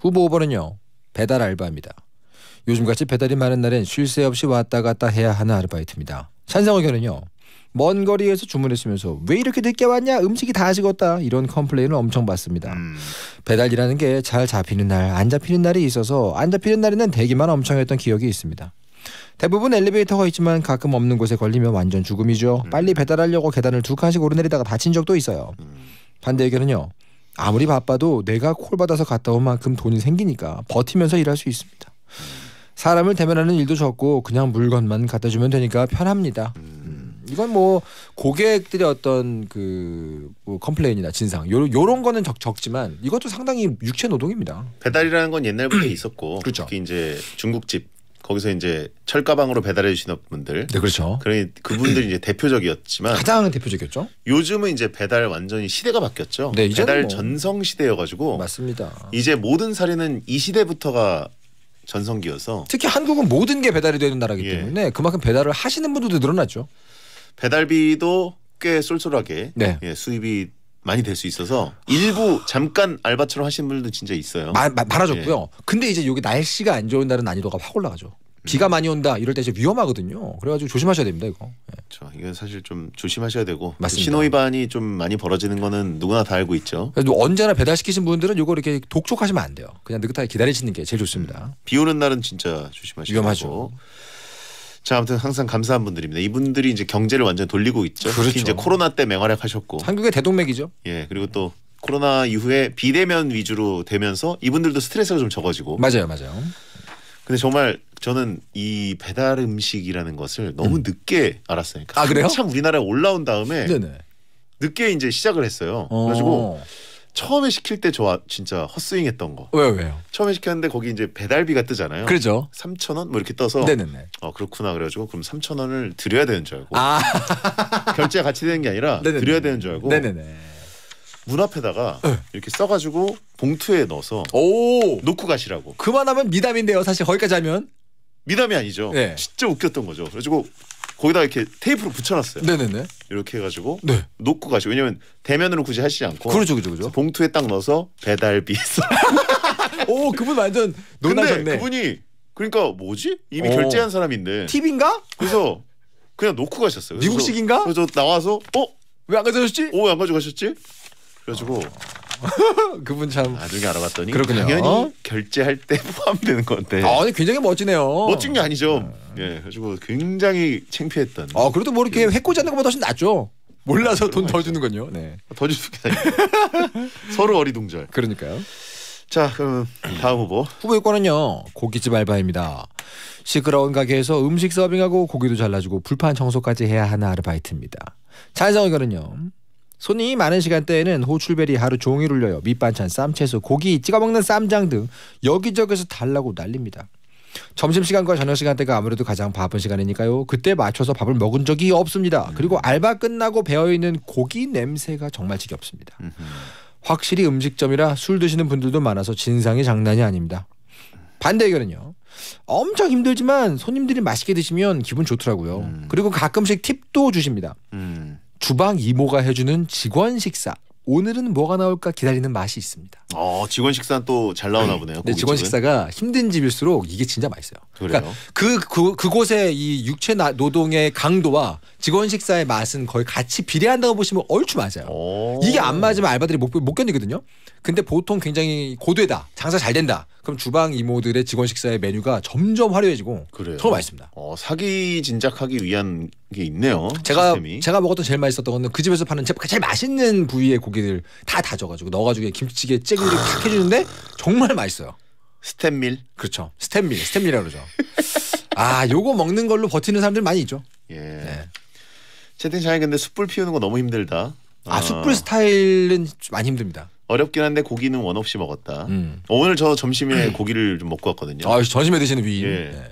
후보 5번은요 배달 알바입니다. 요즘같이 배달이 많은 날엔 쉴 새 없이 왔다 갔다 해야 하는 아르바이트입니다. 찬성 의견은요 먼 거리에서 주문했으면서 왜 이렇게 늦게 왔냐 음식이 다 식었다 이런 컴플레인을 엄청 받습니다. 음. 배달이라는 게 잘 잡히는 날 안 잡히는 날이 있어서 안 잡히는 날에는 대기만 엄청 했던 기억이 있습니다. 대부분 엘리베이터가 있지만 가끔 없는 곳에 걸리면 완전 죽음이죠. 음. 빨리 배달하려고 계단을 두 칸씩 오르내리다가 다친 적도 있어요. 음. 반대 의견은요. 아무리 바빠도 내가 콜 받아서 갔다 온 만큼 돈이 생기니까 버티면서 일할 수 있습니다. 사람을 대면하는 일도 적고 그냥 물건만 갖다 주면 되니까 편합니다. 음. 이건 뭐 고객들의 어떤 그뭐 컴플레인이나 진상 요, 요런 거는 적, 적지만 이것도 상당히 육체 노동입니다. 배달이라는 건 옛날부터 있었고 <clears throat> 그렇죠. 특히 이제 중국집 거기서 이제 철가방으로 배달해 주시는 분들. 네, 그렇죠. 그러니 그분들이 이제 대표적이었지만 가장 대표적이었죠. 요즘은 이제 배달 완전히 시대가 바뀌었죠. 네, 배달 뭐. 전성 시대여 가지고 맞습니다. 이제 모든 사례는 이 시대부터가 전성기여서 특히 한국은 모든 게 배달이 되는 나라기 예. 때문에 그만큼 배달을 하시는 분들도 늘어났죠. 배달비도 꽤 쏠쏠하게 네. 예, 수입이 많이 될 수 있어서 일부 잠깐 알바처럼 하시는 분들도 진짜 있어요. 마, 마, 많아졌고요. 예. 근데 이제 여기 날씨가 안 좋은 날은 난이도가 확 올라가죠. 비가 많이 온다 이럴 때 이제 위험하거든요. 그래가지고 조심하셔야 됩니다 이거. 예. 이건 사실 좀 조심하셔야 되고 맞습니 신호 위반이 좀 많이 벌어지는 거는 누구나 다 알고 있죠. 언제나 배달 시키신 분들은 이거 이렇게 독촉하시면 안 돼요. 그냥 느긋하게 기다리시는 게 제일 좋습니다. 음. 비 오는 날은 진짜 조심하시고 위험하죠. 자 아무튼 항상 감사한 분들입니다. 이분들이 이제 경제를 완전 돌리고 있죠. 그렇죠. 특히 이제 코로나 때 맹활약하셨고 한국의 대동맥이죠. 예 그리고 또 코로나 이후에 비대면 위주로 되면서 이분들도 스트레스가 좀 적어지고 맞아요, 맞아요. 근데 정말 저는 이 배달 음식이라는 것을 너무 음. 늦게 알았어요. 그러니까 아 그래요? 참 우리나라에 올라온 다음에 네네. 늦게 이제 시작을 했어요. 어. 그래가지고 처음에 시킬 때 좋아 진짜 헛스윙했던 거. 왜 왜요? 처음에 시켰는데 거기 이제 배달비가 뜨잖아요. 그렇죠. 3천 원뭐 이렇게 떠서. 네네네. 어 그렇구나 그래가지고 그럼 3천 원을 드려야 되는 줄 알고. 아. <laughs> 결제 같이 되는 게 아니라 네네네. 드려야 되는 줄 알고. 네네네. 문 앞에다가 네. 이렇게 써가지고 봉투에 넣어서 오 놓고 가시라고. 그만하면 미담인데요. 사실 거기까지 하면 미담이 아니죠. 네. 진짜 웃겼던 거죠. 그래가지고 거기다 이렇게 테이프로 붙여놨어요. 네네네. 이렇게 해가지고 네. 놓고 가시고 왜냐면 대면으로 굳이 하시지 않고 그렇죠 그렇죠 그렇죠. 봉투에 딱 넣어서 배달비. <laughs> 오 그분 완전 놀라셨네. 그분이 그러니까 뭐지 이미 오. 어. 결제한 사람인데 팁인가? 그래서 그냥 놓고 가셨어요. 그래서 미국식인가? 그래서 나와서 어? 왜 안 가져가셨지? 오안 어, 가져가셨지? 그래가지고 아. <laughs> 그분 참 나중에 알아봤더니 그렇군요. 당연히 결제할 때 <laughs> 포함되는 건데. 아, 아니 굉장히 멋지네요. 멋진 게 아니죠. 네. 예, 가지고 굉장히 창피했던. 아, 그래도 뭐 이렇게 예. 해코지 않는 것보다 훨씬 낫죠. 몰라서 그렇죠, 돈더 그렇죠. 주는 건요. 네. 더 주는 게아니에 <laughs> 서로 어리둥절. 그러니까요. 자, 그럼 다음 후보. 후보 의권은요 고깃집 알바입니다. 시끄러운 가게에서 음식 서빙하고 고기도 잘라주고 불판 청소까지 해야 하는 아르바이트입니다. 찬성 의견은요. 손님이 많은 시간대에는 호출벨이 하루 종일 울려요. 밑반찬, 쌈채소, 고기, 찍어먹는 쌈장 등 여기저기서 달라고 난립니다. 점심시간과 저녁시간대가 아무래도 가장 바쁜 시간이니까요. 그때 맞춰서 밥을 먹은 적이 없습니다. 음. 그리고 알바 끝나고 배어있는 고기 냄새가 정말 지겹습니다. 확실히 음식점이라 술 드시는 분들도 많아서 진상이 장난이 아닙니다. 반대 의견은요. 엄청 힘들지만 손님들이 맛있게 드시면 기분 좋더라고요. 음. 그리고 가끔씩 팁도 주십니다. 음. 주방 이모가 해주는 직원 식사. 오늘은 뭐가 나올까 기다리는 맛이 있습니다. 어, 직원 식사는 또 잘 나오나 네. 보네요. 네, 직원 식사가 힘든 집일수록 이게 진짜 맛있어요. 그러니까 그래요? 그러니까 그, 그 그곳의 이 육체 노동의 강도와 직원 식사의 맛은 거의 같이 비례한다고 보시면 얼추 맞아요. 오. 이게 안 맞으면 알바들이 못, 못 견디거든요. 근데 보통 굉장히 고되다, 장사 잘 된다. 그럼 주방 이모들의 직원 식사의 메뉴가 점점 화려해지고 그래요. 정 맛있습니다. 어, 사기 진작하기 위한 게 있네요. 제가 시스템이. 제가 먹었던 제일 맛있었던 거는 그 집에서 파는 제일, 제일 맛있는 부위의 고기를다 다져가지고 넣어가지고 김치찌개 찌개를 탁 해주는데 정말 맛있어요. 스탠밀. 그렇죠. 스탠밀, 스탠밀이라고 그러죠. <laughs> 아, 요거 먹는 걸로 버티는 사람들 많이 있죠. 예. 네. 채팅창에 근데 숯불 피우는 거 너무 힘들다. 아, 아 숯불 스타일은 많이 힘듭니다. 어렵긴 한데 고기는 원 없이 먹었다. 음. 오늘 저 점심에 <clears throat> 고기를 좀 먹고 왔거든요. 아, 점심에 드시는 위인. 예. 네.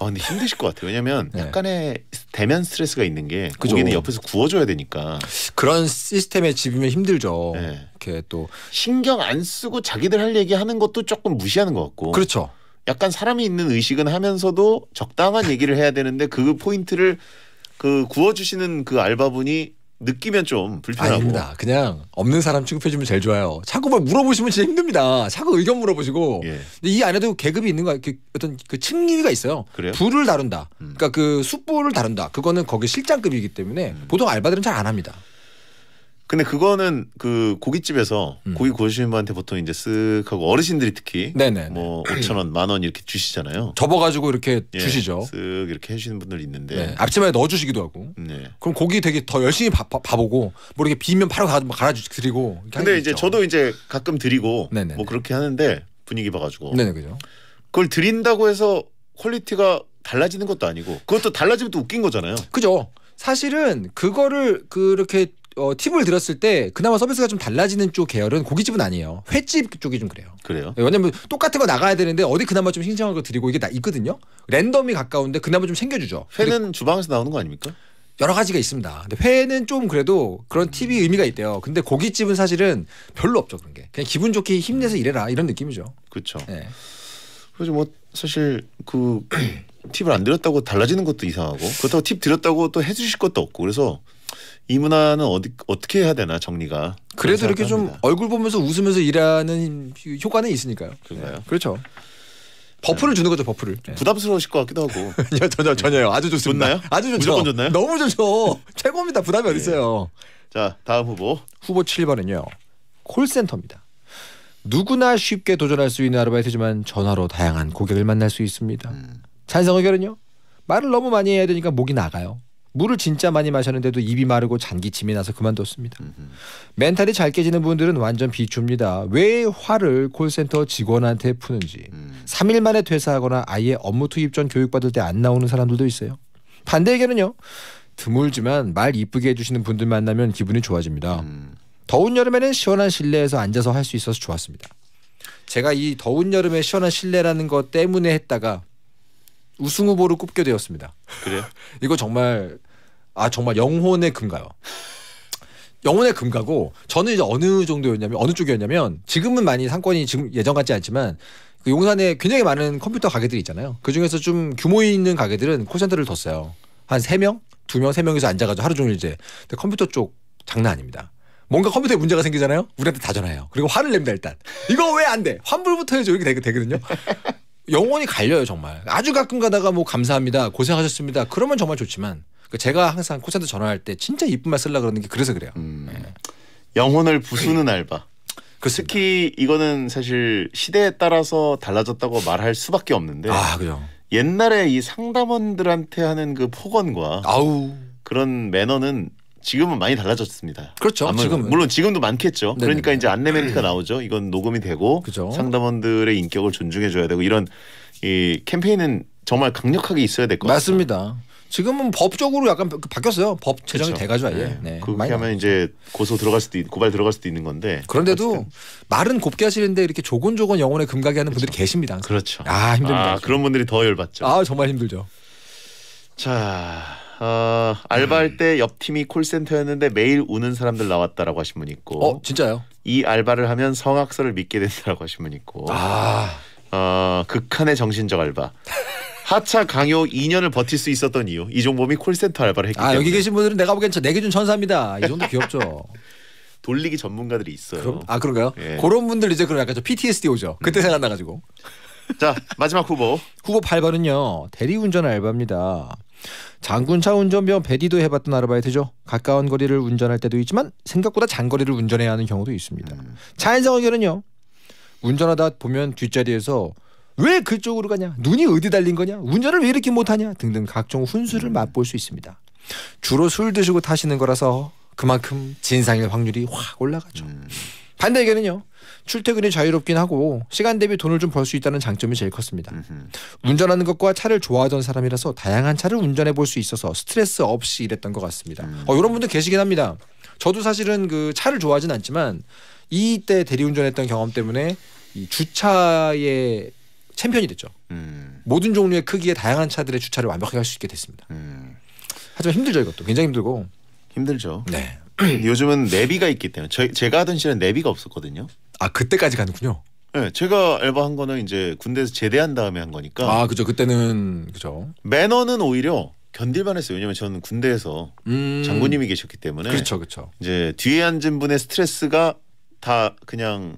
아, 근데 힘드실 것 같아요. 왜냐면 네. 약간의 대면 스트레스가 있는 게 그죠. 고기는 옆에서 구워줘야 되니까. 그런 시스템에 집으면 힘들죠. 네. 이렇게 또 신경 안 쓰고 자기들 할 얘기 하는 것도 조금 무시하는 것 같고. 그렇죠. 약간 사람이 있는 의식은 하면서도 적당한 얘기를 해야 되는데 그 포인트를 그 구워주시는 그 알바분이 느끼면 좀 불편하고. 아닙니다. 그냥 없는 사람 취급해주면 제일 좋아요. 자꾸 막 뭐 물어보시면 진짜 힘듭니다. 자꾸 의견 물어보시고. 예. 근데 이 안에도 계급이 있는 거야. 그 어떤 그 층위가 있어요. 그래요? 불을 다룬다. 음. 그러니까 그 숯불을 다룬다. 그거는 거기 실장급이기 때문에 음. 보통 알바들은 잘 안 합니다. 근데 그거는 그 고깃집에서 음. 고기 구워주시는 분한테 보통 이제 쓱 하고 어르신들이 특히 네네. 뭐 5천 원, 만원 이렇게 주시잖아요. 접어가지고 이렇게 예, 주시죠. 쓱 이렇게 해주시는 분들이 있는데 네. 앞치마에 넣어주시기도 하고. 네. 그럼 고기 되게 더 열심히 봐, 봐, 보고 뭐 이렇게 비면 바로 가, 뭐 갈아주 드리고. 근데 이제 있죠. 저도 이제 가끔 드리고 네네네. 뭐 그렇게 하는데 분위기 봐가지고. 네네 그죠. 그걸 드린다고 해서 퀄리티가 달라지는 것도 아니고 그것도 달라지면 또 웃긴 거잖아요. 그죠. 사실은 그거를 그렇게 어, 팁을 들었을 때 그나마 서비스가 좀 달라지는 쪽 계열은 고깃집은 아니에요. 횟집 쪽이 좀 그래요. 그래요? 네, 왜냐면 똑같은 거 나가야 되는데 어디 그나마 좀신청한거 드리고 이게 나 있거든요. 랜덤이 가까운데 그나마 좀 챙겨주죠. 회는 주방에서 나오는 거 아닙니까? 여러 가지가 있습니다. 근데 회는 좀 그래도 그런 팁이 음. 의미가 있대요. 근데 고깃집은 사실은 별로 없죠 그런 게. 그냥 기분 좋게 힘내서 일해라 이런 느낌이죠. 그렇죠. 네. 그래서 뭐 사실 그 <clears throat> 팁을 안 드렸다고 달라지는 것도 이상하고 그렇다고 팁 드렸다고 또 해주실 것도 없고 그래서 이 문화는 어디, 어떻게 해야 되나 정리가 그래도 이렇게 좀 얼굴 보면서 웃으면서 일하는 효과는 있으니까요. 그런가요? 네. 그렇죠. 버프를 네. 주는 거죠 버프를 네. 부담스러우실 것 같기도 하고 <laughs> 전혀 네. 전혀 요 아주 좋습니다 좋나요? 아주 좋죠 무조건 좋나요? 너무 좋죠 <laughs> 최고입니다 부담이 네. 예. 어딨어요자 다음 후보 후보 7번은요 콜센터입니다 누구나 쉽게 도전할 수 있는 아르바이트지만 전화로 다양한 고객을 만날 수 있습니다 음. 찬성 의견은요 말을 너무 많이 해야 되니까 목이 나가요 물을 진짜 많이 마셨는데도 입이 마르고 잔기침이 나서 그만뒀습니다. 음흠. 멘탈이 잘 깨지는 분들은 완전 비춥니다왜 화를 콜센터 직원한테 푸는지. 음. 3일 만에 퇴사하거나 아예 업무 투입 전 교육받을 때 안 나오는 사람들도 있어요. 반대 의견은요. 드물지만 말 이쁘게 해주시는 분들 만나면 기분이 좋아집니다. 음. 더운 여름에는 시원한 실내에서 앉아서 할 수 있어서 좋았습니다. 제가 이 더운 여름에 시원한 실내라는 것 때문에 했다가 우승 후보를 꼽게 되었습니다. 그래요? <laughs> 이거 정말 아 정말 영혼의 금가요. 영혼의 금가고 저는 이제 어느 정도였냐면 어느 쪽이었냐면 지금은 많이 상권이 지금 예전 같지 않지만 그 용산에 굉장히 많은 컴퓨터 가게들이 있잖아요. 그 중에서 좀 규모 있는 가게들은 콜센터를 뒀어요. 한 세 명, 두 명, 세 명에서 앉아가지고 하루 종일 이제 근데 컴퓨터 쪽 장난 아닙니다. 뭔가 컴퓨터에 문제가 생기잖아요. 우리한테 다 전화해요. 그리고 화를 냅니다 일단. 이거 왜 안 돼? 환불부터 해줘 이렇게 되거든요. 영혼이 갈려요 정말. 아주 가끔 가다가 뭐 감사합니다, 고생하셨습니다. 그러면 정말 좋지만 그러니까 제가 항상 코치한테 전화할 때 진짜 이쁜 말 쓰려 고 그러는 게 그래서 그래요. 음. 네. 영혼을 부수는 알바. 그렇습니다. 특히 이거는 사실 시대에 따라서 달라졌다고 말할 수밖에 없는데. 아, 그죠. 옛날에 이 상담원들한테 하는 그 폭언과 아우. 그런 매너는 지금은 많이 달라졌습니다. 그렇죠. 지금 물론 지금도 많겠죠. 네네네. 그러니까 이제 안내 멘트가 나오죠. 이건 녹음이 되고 그죠. 상담원들의 인격을 존중해 줘야 되고 이런 이 캠페인은 정말 강력하게 있어야 될 것 같아요. 맞습니다. 지금은 법적으로 약간 바뀌었어요. 법 제정이 그렇죠. 돼가지고 아예. 네. 네. 그렇게 하면 나 이제 고소 들어갈 수도 있, 고발 들어갈 수도 있는 건데. 그런데도 어쨌든. 말은 곱게 하시는데 이렇게 조곤조곤 영혼에 금가게 하는 그렇죠. 분들이 계십니다. 항상. 그렇죠. 아 힘듭니다. 아, 그런 분들이 더 열받죠. 아 정말 힘들죠. 자. 어, 알바할 때 옆 팀이 콜센터였는데 매일 우는 사람들 나왔다라고 하신 분 있고. 어, 진짜요? 이 알바를 하면 성악설을 믿게 된다라고 하신 분 있고. 아. 어, 극한의 정신적 알바. 하차 강요 2년을 버틸 수 있었던 이유. 이종범이 콜센터 알바를 했기 아, 때문에. 아, 여기 계신 분들은 내가 보기엔 저, 내게준 네 천사입니다. 이 정도 귀엽죠. <laughs> 돌리기 전문가들이 있어요. 그럼? 아 그런가요? 예. 그런 분들 이제 그런 약간 저 PTSD 오죠. 음. 그때 음. 생각나가지고. 자 마지막 후보. 후보 8번은요 대리운전 알바입니다. 장군차 운전병 배디도 해봤던 아르바이트죠. 가까운 거리를 운전할 때도 있지만 생각보다 장거리를 운전해야 하는 경우도 있습니다. 음. 차인성 의견은요. 운전하다 보면 뒷자리에서 왜 그쪽으로 가냐? 눈이 어디 달린 거냐? 운전을 왜 이렇게 못하냐? 등등 각종 훈수를 음. 맛볼 수 있습니다. 주로 술 드시고 타시는 거라서 그만큼 진상일 확률이 확 올라가죠. 음. 반대 의견은요. 출퇴근이 자유롭긴 하고 시간 대비 돈을 좀 벌 수 있다는 장점이 제일 컸습니다. 음흠. 운전하는 것과 차를 좋아하던 사람이라서 다양한 차를 운전해 볼 수 있어서 스트레스 없이 일했던 것 같습니다. 음. 어, 이런 분들 계시긴 합니다. 저도 사실은 그 차를 좋아하진 않지만 이때 대리운전했던 경험 때문에 이 주차의 챔피언이 됐죠. 음. 모든 종류의 크기의 다양한 차들의 주차를 완벽하게 할 수 있게 됐습니다. 음. 하지만 힘들죠 이것도 굉장히 힘들고 힘들죠. 네. <clears throat> 요즘은 내비가 있기 때문에 저, 제가 하던 시는 내비가 없었거든요. 아 그때까지 가는군요. 네, 제가 알바 한 거는 이제 군대에서 제대한 다음에 한 거니까. 아 그죠. 그때는 그죠. 매너는 오히려 견딜만 했어요. 왜냐면 저는 군대에서 음... 장군님이 계셨기 때문에. 그렇죠, 그렇죠. 이제 뒤에 앉은 분의 스트레스가 다 그냥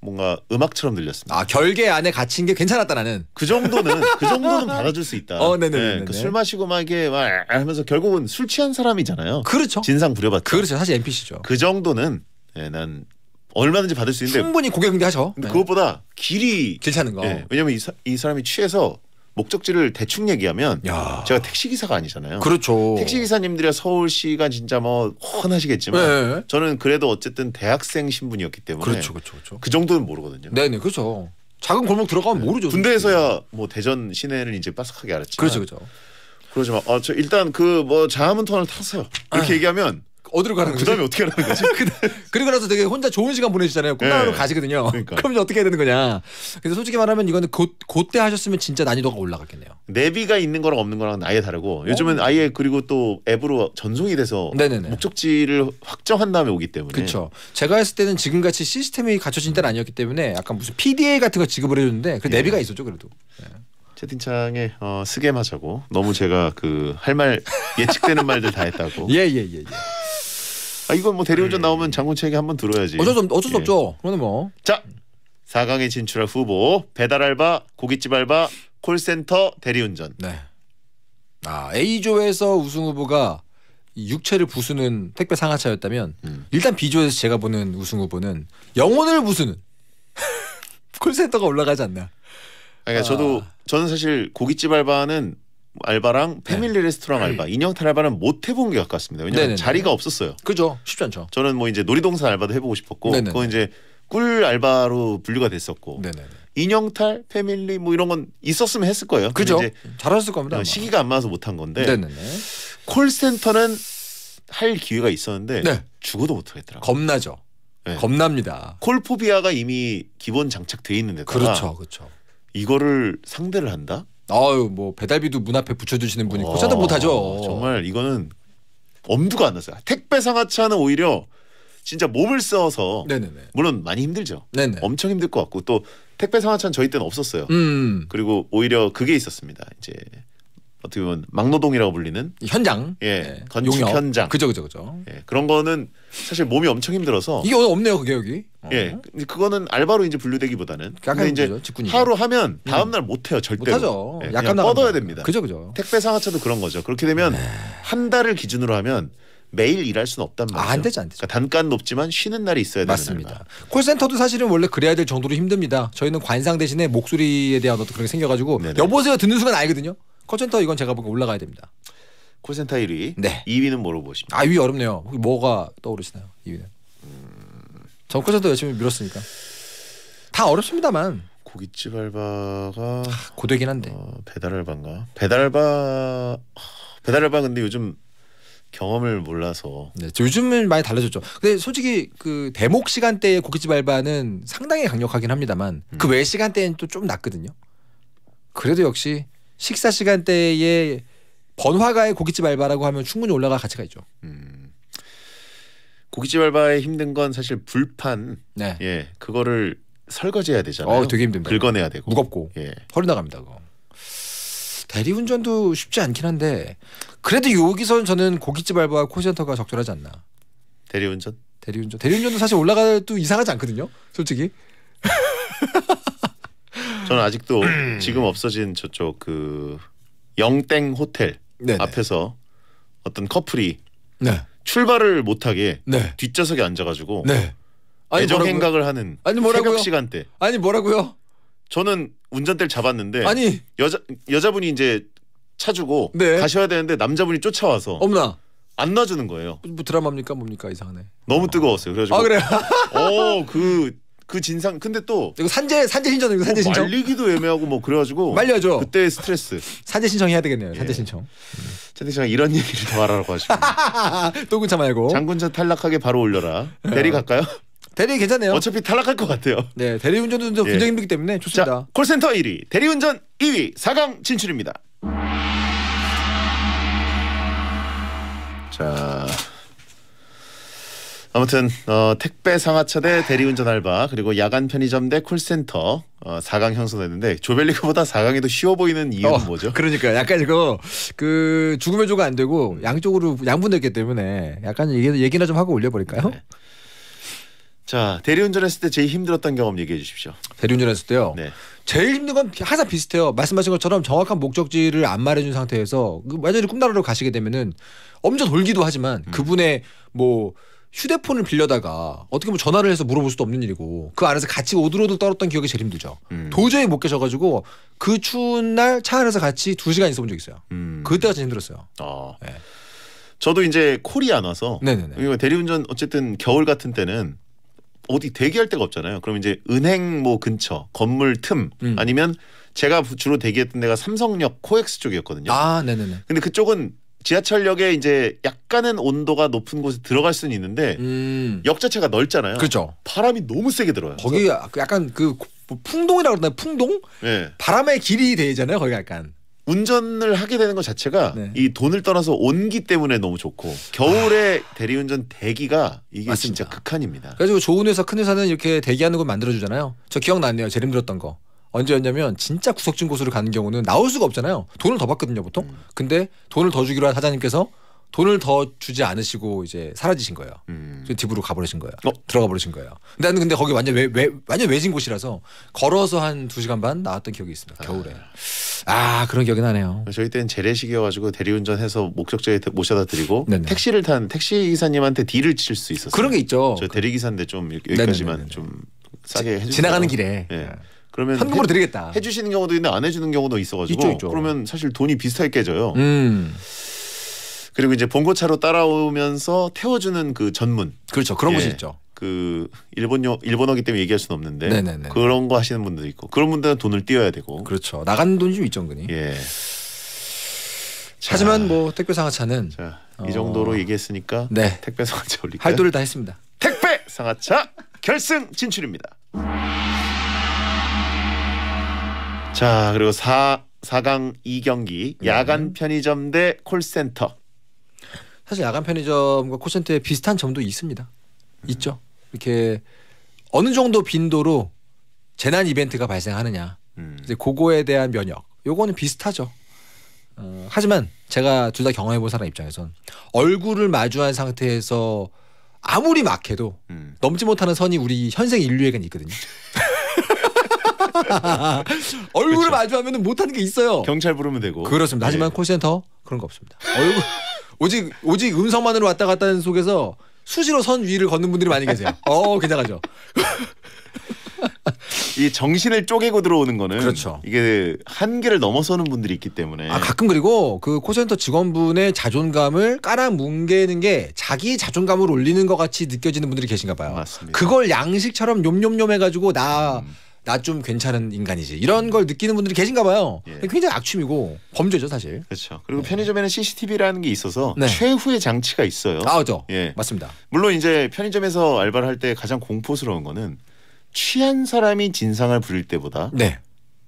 뭔가 음악처럼 들렸습니다. 아 결계 안에 갇힌 게 괜찮았다라는. 그 정도는 그 정도는 받아줄 수 있다. <laughs> 어, 네, 그 네네. 네, 그술 마시고 막 이게 막 하면서 결국은 술 취한 사람이잖아요. 그렇죠. 진상 부려봤다. 그렇죠. 사실 NPC죠. 그 정도는 네, 난 얼마든지 받을 수 있는데 충분히 고객 응대하셔. 근데 네. 그것보다 길이 괜찮은 거. 예, 왜냐면 이, 사, 이 사람이 취해서 목적지를 대충 얘기하면 야. 제가 택시 기사가 아니잖아요. 그렇죠. 택시 기사님들이야 서울시가 진짜 뭐 훤하시겠지만 네. 저는 그래도 어쨌든 대학생 신분이었기 때문에 그렇죠, 그렇죠, 그렇죠. 그 정도는 모르거든요. 네네, 네, 그렇죠. 작은 골목 들어가면 네. 모르죠. 군대에서야 뭐 대전 시내를 이제 빠삭하게 알았지만 그렇죠, 그렇죠. 그러지 마. 아, 저 일단 그뭐 장화문 터널 탔어요 이렇게 아. 얘기하면 어디로 가는 거지? 그다음에 어떻게 하는 거지? <laughs> 그리고 나서 되게 혼자 좋은 시간 보내시잖아요. 끝나면 예. 네. 가시거든요. 그러니까. 그럼 이제 어떻게 해야 되는 거냐? 근데 솔직히 말하면 이거는 곧때 하셨으면 진짜 난이도가 올라갔겠네요. 내비가 있는 거랑 없는 거랑 아예 다르고 요즘은 어. 아예 그리고 또 앱으로 전송이 돼서 네네네. 목적지를 확정한 다음에 오기 때문에 그렇죠. 제가 했을 때는 지금같이 시스템이 갖춰진 때는 아니었기 때문에 약간 무슨 PDA 같은 거 지급을 해줬는데 그 예. 내비가 있었죠 그래도. 예. 채팅창에 어, 쓰게 마자고 너무 제가 그 할 말 예측되는 말들 다 했다고. 예 예 예 <laughs> 예, 예, 예. 예. 아, 이건 뭐 대리운전 음. 나오면 장군책에 한번 들어야지. 어쩔 수, 없, 어쩔 수 예. 없죠. 그거는 뭐. 자, 4강에 진출할 후보 배달 알바, 고깃집 알바, 콜센터, 대리운전. 네. 아 A조에서 우승 후보가 육체를 부수는 택배 상하차였다면 음. 일단 B조에서 제가 보는 우승 후보는 영혼을 부수는 <laughs> 콜센터가 올라가지 않나. 아니, 그러니까 아. 저도 저는 사실 고깃집 알바는 알바랑 네. 패밀리 네. 레스토랑 알바 네. 인형탈 알바는 못 해본 게 가깝습니다. 왜냐하면 네네네. 자리가 없었어요. 그죠. 쉽지 않죠. 저는 뭐 이제 놀이동산 알바도 해보고 싶었고 네네네. 그거 이제 꿀 알바로 분류가 됐었고 네네네. 인형탈 패밀리 뭐 이런 건 있었으면 했을 거예요. 그죠. 잘했을 겁니다. 어, 아마. 시기가 안 맞아서 못한 건데 네네네. 콜센터는 할 기회가 있었는데 네. 죽어도 못하겠더라고요. 겁나죠. 네. 겁납니다. 콜포비아가 이미 기본 장착돼 있는데다가 그렇죠, 그렇죠. 이거를 상대를 한다? 아유 뭐 배달비도 문 앞에 붙여주시는 분이 어, 고쳐도 못하죠. 정말 이거는 엄두가 안 났어요. 택배 상하차는 오히려 진짜 몸을 써서 네네네. 물론 많이 힘들죠. 네네. 엄청 힘들 것 같고 또 택배 상하차는 저희 때는 없었어요. 음. 그리고 오히려 그게 있었습니다. 이제 어떻게 보면 막노동이라고 불리는 현장, 예, 네. 건축 용역. 현장, 그죠, 그죠, 그죠. 예, 그런 거는 사실 몸이 엄청 힘들어서 이게 없네요, 그게 여기. 예, 어. 근 그거는 알바로 이제 분류되기보다는 근데 이제 직군이죠. 하루 하면 음. 다음 날 못 해요, 절대로. 못하죠. 예, 약간 뻗어야 됩니다. 그죠, 그죠. 택배 상하차도 그런 거죠. 그렇게 되면 에한 네. 달을 기준으로 하면 매일 일할 수는 없단 아, 말이죠. 아, 안 되죠, 안 되죠. 그러니까 단가는 높지만 쉬는 날이 있어야 되는 맞습니다. 날만. 콜센터도 사실은 원래 그래야 될 정도로 힘듭니다. 저희는 관상 대신에 목소리에 대한 어떤 그런 게 생겨가지고 네네. 여보세요 듣는 순간 알거든요. 콜센터 이건 제가 보기 올라가야 됩니다. 콜센터 1위. 네. 2위는 뭐로 보십니까? 아, 2위 어렵네요. 혹시 뭐가 떠오르시나요? 2위는. 음... 전 콜센터 열심히 밀었으니까. 다 어렵습니다만. 고깃집 알바가 아, 고되긴 한데. 어, 배달 알바인가? 배달 알바 배달 알바 근데 요즘 경험을 몰라서. 네, 요즘은 많이 달라졌죠. 근데 솔직히 그 대목 시간대의 고깃집 알바는 상당히 강력하긴 합니다만 그 음. 그외 시간대는 또 좀 낮거든요. 그래도 역시 식사 시간대에 번화가의 고깃집 알바라고 하면 충분히 올라갈 가치가 있죠. 음. 고깃집 알바의 힘든 건 사실 불판 네. 예 그거를 설거지해야 되잖아요. 어, 되게 힘듭니다. 긁어내야 되고 무겁고 예. 허리 나갑니다. 그거. 대리운전도 쉽지 않긴 한데 그래도 여기선 저는 고깃집 알바와 콜센터가 적절하지 않나. 대리운전? 대리운전. 대리운전도 사실 올라가도 이상하지 않거든요. 솔직히. <laughs> 저는 아직도 음. 지금 없어진 저쪽 그 영땡 호텔 네네. 앞에서 어떤 커플이 네. 출발을 못하게 네. 뒷좌석에 앉아가지고 네. 아니, 애정 행각을 하는 아니, 뭐라고요? 새벽 시간대. 아니 뭐라고요? 저는 운전대를 잡았는데 아니 여자 여자분이 이제 차주고 네. 가셔야 되는데 남자분이 쫓아와서 어나안 놔주는 거예요. 뭐 드라마입니까 뭡니까 이상하네. 너무 뜨거웠어요. 그래가지고 아 그래. 어그 그 진상 근데 또 이거 산재 산재 신청이거 산재 신청 말리기도 애매하고 뭐 그래가지고 말려줘 그때 스트레스 산재 신청해야 되겠네요 예. 산재 신청 찬디 음. 씨가 이런 얘기를 더 하라고 하시고 <laughs> 또군차 말고 장군차 탈락하게 바로 올려라 대리 갈까요? 대리 괜찮네요. 어차피 탈락할 것 같아요. 네, 대리운전도 예. 굉장히 힘들기 때문에 좋습니다. 자, 콜센터 1위, 대리운전 2위, 4강 진출입니다. 자, 아무튼 어, 택배 상하차 대 대리운전 알바 그리고 야간 편의점 대 콜센터 어, 4강 형성됐는데 조별리그보다 4강이 더 쉬워 보이는 이유는 어, 뭐죠? 그러니까 약간 이거 그 죽음의 조가 안 되고 양쪽으로 양분됐기 때문에 약간 얘기, 얘기나 좀 하고 올려버릴까요? 네. 자 대리운전했을 때 제일 힘들었던 경험 얘기해 주십시오. 대리운전했을 때요. 네. 제일 힘든 건 항상 비슷해요. 말씀하신 것처럼 정확한 목적지를 안 말해준 상태에서 그 완전히 꿈나라로 가시게 되면은 엄청 돌기도 하지만 음. 그분의 뭐 휴대폰을 빌려다가 어떻게 보면 전화를 해서 물어볼 수도 없는 일이고 그 안에서 같이 오들오들 떨었던 기억이 제일 힘들죠. 음. 도저히 못 계셔가지고 그 추운 날 차 안에서 같이 두 시간 있어본 적 있어요. 음. 그때가 제일 힘들었어요. 아. 네. 저도 이제 콜이 안 와서 네네네. 대리운전 어쨌든 겨울 같은 때는 어디 대기할 데가 없잖아요. 그럼 이제 은행 뭐 근처 건물 틈 음. 아니면 제가 주로 대기했던 데가 삼성역 코엑스 쪽이었거든요. 아, 네네네. 근데 그쪽은 지하철역에 이제 약간은 온도가 높은 곳에 들어갈 수는 있는데 음. 역 자체가 넓잖아요. 그렇죠. 바람이 너무 세게 들어요. 거기 아, 그 약간 그 뭐 풍동이라고 그러나 풍동? 네. 바람의 길이 되잖아요. 거기 약간. 운전을 하게 되는 것 자체가 네. 이 돈을 떠나서 온기 때문에 너무 좋고 겨울에 아. 대리운전 대기가 이게 맞습니다. 진짜 극한입니다. 그래서 좋은 회사 큰 회사는 이렇게 대기하는 걸 만들어주잖아요. 저 기억나네요. 제일 힘들었던 거. 언제였냐면 진짜 구석진 곳으로 가는 경우는 나올 수가 없잖아요. 돈을 더 받거든요 보통. 음. 근데 돈을 더 주기로 한 사장님께서 돈을 더 주지 않으시고 이제 사라지신 거예요. 음. 그 집으로 가버리신 거예요. 어? 들어가 버리신 거예요. 근데 나는 근데 거기 완전 외, 외, 완전 외진 곳이라서 걸어서 한 두 시간 반 나왔던 기억이 있습니다. 아. 겨울에. 아, 아 그런 기억이 나네요. 저희 때는 재래식이어가지고 대리운전해서 목적지에 모셔다 드리고 네네. 택시를 탄 택시 기사님한테 딜을 칠 수 있었어요. 그런 게 있죠. 저 대리기사인데 좀 여기까지만 네네네네. 좀 싸게 해주세요. 지나가는 길에. 네. 그러면 한금으로 드리겠다. 해주시는 경우도 있는데 안 해주는 경우도 있어가지고 있죠, 있죠. 그러면 사실 돈이 비슷하게 깨져요. 음. 그리고 이제 봉고차로 따라오면서 태워주는 그 전문. 그렇죠. 그런 예. 곳이 있죠. 그 일본어 일본어기 때문에 얘기할 수는 없는데 네네네. 그런 거 하시는 분들도 있고 그런 분들은 돈을 띄어야 되고 그렇죠 나간 돈이 좀 있죠 은근 예. 자, 하지만 뭐 택배 상하차는 자, 이 어. 정도로 얘기했으니까 네. 택배 상하차 올릴까요? 할 도를 다 했습니다 택배 상하차 결승 진출입니다. 자 그리고 4 4강 2경기 야간 편의점 대 콜센터 사실 야간 편의점과 콜센터에 비슷한 점도 있습니다. 있죠. 이렇게 어느 정도 빈도로 재난 이벤트가 발생하느냐. 음. 이제 그거에 대한 면역. 요거는 비슷하죠. 어, 하지만 제가 둘 다 경험해 본 사람 입장에선 얼굴을 마주한 상태에서 아무리 막해도 음. 넘지 못하는 선이 우리 현생 인류에겐 있거든요. <laughs> <laughs> 얼굴을 그렇죠. 마주하면 못하는 게 있어요. 경찰 부르면 되고. 그렇습니다. 하지만 네. 콜센터 그런 거 없습니다. 얼굴 오직 오직 음성만으로 왔다 갔다 하는 속에서 수시로 선 위를 걷는 분들이 많이 계세요. <laughs> 어, 괜찮아죠. 이 정신을 쪼개고 들어오는 거는 그렇죠. 이게 한계를 넘어서는 분들이 있기 때문에 아 가끔 그리고 그 콜센터 직원분의 자존감을 깔아뭉개는 게 자기 자존감을 올리는 것 같이 느껴지는 분들이 계신가 봐요. 맞습니다. 그걸 양식처럼 욤욤욤 해가지고 나 음. 나좀 괜찮은 인간이지 이런 걸 느끼는 분들이 계신가 봐요. 예. 굉장히 악취미고 범죄죠 사실. 그렇죠. 그리고 편의점에는 CCTV라는 게 있어서 네. 최후의 장치가 있어요. 아, 그렇죠. 예. 맞습니다. 물론 이제 편의점에서 알바를 할 때 가장 공포스러운 거는 취한 사람이 진상을 부릴 때보다 네.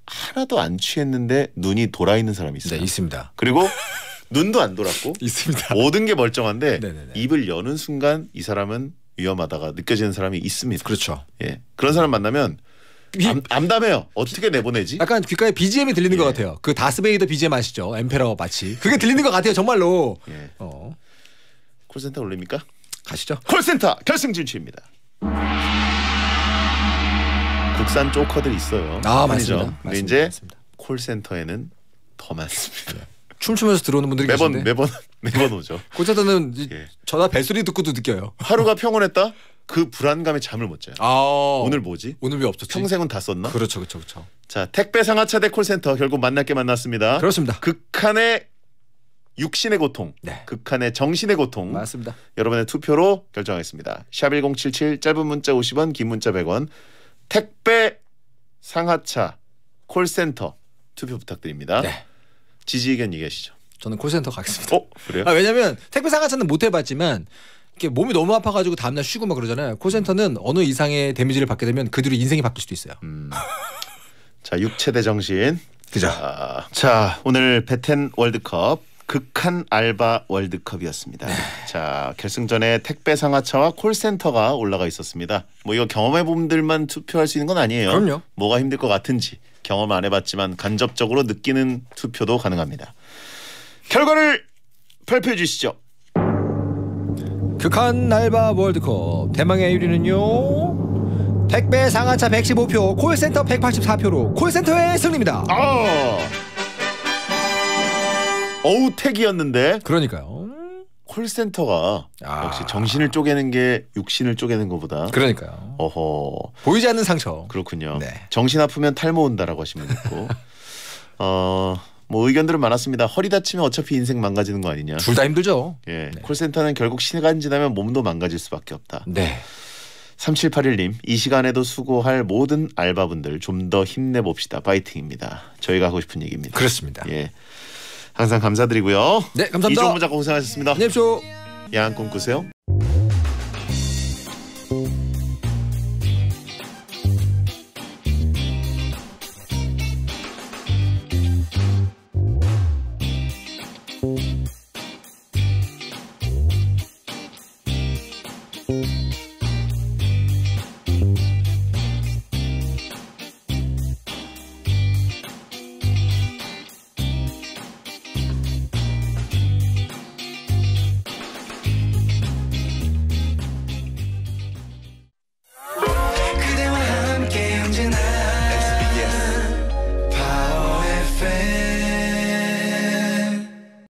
하나도 안 취했는데 눈이 돌아 있는 사람이 있어요. 네, 있습니다. 그리고 눈도 안 돌았고 <laughs> 있습니다. 모든 게 멀쩡한데 네네네. 입을 여는 순간 이 사람은 위험하다가 느껴지는 사람이 있습니다. 그렇죠. 예. 그런 사람 만나면 암, 암담해요. 어떻게 내보내지? 약간 귓가에 BGM이 들리는 예. 것 같아요. 그 다스베이더 BGM 아시죠? 엠페러 마치. 그게 들리는 것 같아요. 정말로. 예. 어. 콜센터 올립니까? 가시죠. 콜센터 결승 진출입니다. 국산 쪼커들 있어요. 아맞습 근데 이제 맞습니다. 콜센터에는 더 많습니다. 네. 춤추면서 들어오는 분들이 매번 계신데? 매번 <laughs> 매번 오죠. 콜센터는 예. 전화 벨소리 듣고도 느껴요. 하루가 평온했다? 그 불안감에 잠을 못 자요. 아 오늘 뭐지? 오늘 왜 없었지? 평생은 다 썼나? 그렇죠, 그렇죠, 그렇죠. 자 택배 상하차대 콜센터 결국 만날 게 만났습니다. 그렇습니다. 극한의 육신의 고통, 네. 극한의 정신의 고통. 맞습니다. 여러분의 투표로 결정하겠습니다. 샵1077 짧은 문자 50원, 긴 문자 100원. 택배 상하차 콜센터 투표 부탁드립니다. 네. 지지 의견 얘기하시죠. 저는 콜센터 가겠습니다. 어, 그래요? 아, 왜냐면 택배 상하차는 못 해봤지만 몸이 너무 아파가지고 다음날 쉬고 막 그러잖아요. 콜센터는 어느 이상의 데미지를 받게 되면 그 뒤로 인생이 바뀔 수도 있어요. 음. <laughs> 자 육체 대 정신. 그죠. 자, 아, 자 오늘 베텐 월드컵 극한 알바 월드컵이었습니다. 네. 자 결승전에 택배 상하차와 콜센터가 올라가 있었습니다. 뭐 이거 경험해 봄들만 투표할 수 있는 건 아니에요. 그럼요. 뭐가 힘들 것 같은지 경험 안 해봤지만 간접적으로 느끼는 투표도 가능합니다. 결과를 발표해 주시죠. 극한 날바 월드컵 대망의 유리는요 택배 상하차 115표 콜센터 184표로 콜센터의 승리입니다 아 어우 택이었는데 그러니까요 콜센터가 아. 역시 정신을 쪼개는 게 육신을 쪼개는 것보다 그러니까요 어허 보이지 않는 상처 그렇군요 네. 정신 아프면 탈모 온다라고 하시면 있고 <laughs> 어뭐 의견들은 많았습니다. 허리 다치면 어차피 인생 망가지는 거 아니냐. 둘 다 힘들죠. 예. 네. 콜센터는 결국 시간 지나면 몸도 망가질 수밖에 없다. 네. 3781님, 이 시간에도 수고할 모든 알바분들 좀 더 힘내봅시다. 파이팅입니다. 저희가 하고 싶은 얘기입니다. 그렇습니다. 예. 항상 감사드리고요. 네, 감사합니다. 이종문 작가 고생하셨습니다. 안녕히 계십시오. 야한 꿈 꾸세요.